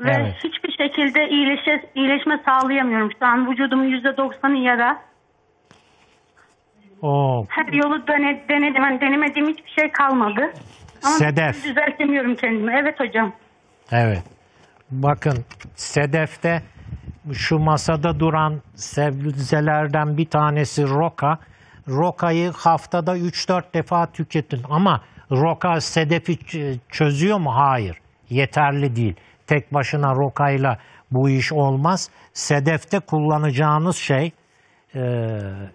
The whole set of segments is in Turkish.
ve evet. hiçbir şekilde iyileşe, iyileşme sağlayamıyorum. Şu an vücudumun yüzde doksanı yara. Oo. Her yolu dene, denedim. Yani denemediğim hiçbir şey kalmadı. Ama Sedef. düzeltemiyorum kendimi. Evet hocam. Evet. Bakın Sedef'te şu masada duran sebzelerden bir tanesi roka. Rokayı haftada 3-4 defa tüketin ama roka sedefi çözüyor mu? Hayır. Yeterli değil. Tek başına rokayla bu iş olmaz. Sedefte kullanacağınız şey e,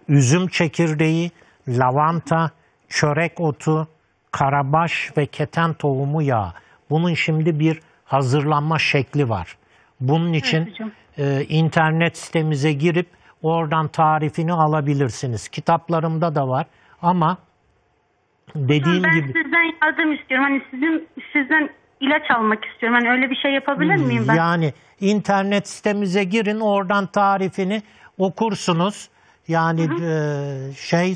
üzüm çekirdeği, lavanta, çörek otu, karabaş ve keten tohumu yağı. Bunun şimdi bir hazırlanma şekli var. Bunun için e, internet sitemize girip oradan tarifini alabilirsiniz. Kitaplarımda da var ama dediğim ben gibi... Ben sizden yardım istiyorum. Hani sizin sizden ilaç almak istiyorum. Yani öyle bir şey yapabilir hmm, miyim ben? Yani internet sitemize girin oradan tarifini okursunuz. Yani hı hı. E, şey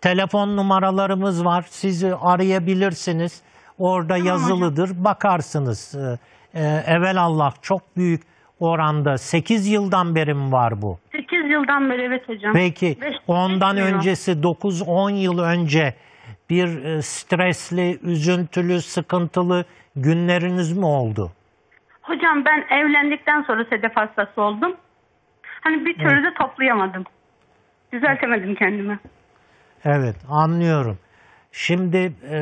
telefon numaralarımız var. Sizi arayabilirsiniz. Orada tamam, yazılıdır. Hocam. Bakarsınız. E, e Allah çok büyük oranda 8 yıldan beri mi var bu? 8 yıldan beri evet hocam. Peki beş, ondan öncesi 9-10 yıl önce bir e, stresli, üzüntülü, sıkıntılı günleriniz mi oldu? Hocam ben evlendikten sonra sedef hastası oldum. Hani bir türlü de toplayamadım. Düzeltemedim kendimi. Evet anlıyorum. Şimdi e,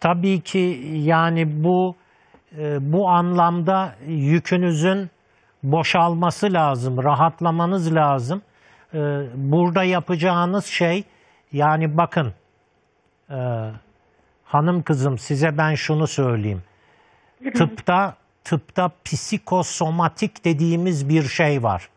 tabii ki yani bu e, bu anlamda yükünüzün boşalması lazım, rahatlamanız lazım. E, burada yapacağınız şey yani bakın e, hanım kızım size ben şunu söyleyeyim. Tıpta tıpta psikosomatik dediğimiz bir şey var.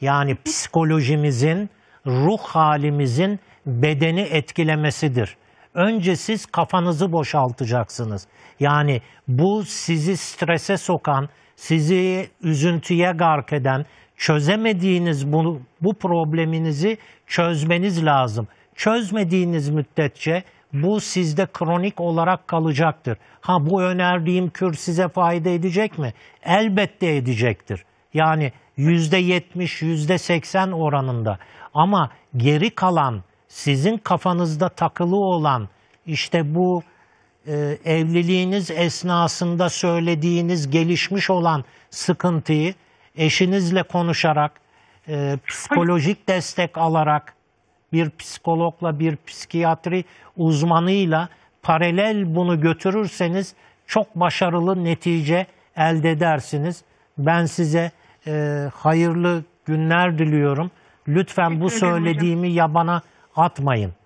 Yani psikolojimizin, ruh halimizin bedeni etkilemesidir. Önce siz kafanızı boşaltacaksınız. Yani bu sizi strese sokan, sizi üzüntüye gark eden, çözemediğiniz bu, bu probleminizi çözmeniz lazım. Çözmediğiniz müddetçe bu sizde kronik olarak kalacaktır. Ha bu önerdiğim kür size fayda edecek mi? Elbette edecektir. Yani %70, %80 oranında. Ama geri kalan, sizin kafanızda takılı olan işte bu e, evliliğiniz esnasında söylediğiniz gelişmiş olan sıkıntıyı eşinizle konuşarak, e, psikolojik destek alarak bir psikologla, bir psikiyatri uzmanıyla paralel bunu götürürseniz çok başarılı netice elde edersiniz. Ben size e, hayırlı günler diliyorum. Lütfen bu söylediğimi yabana atmayın.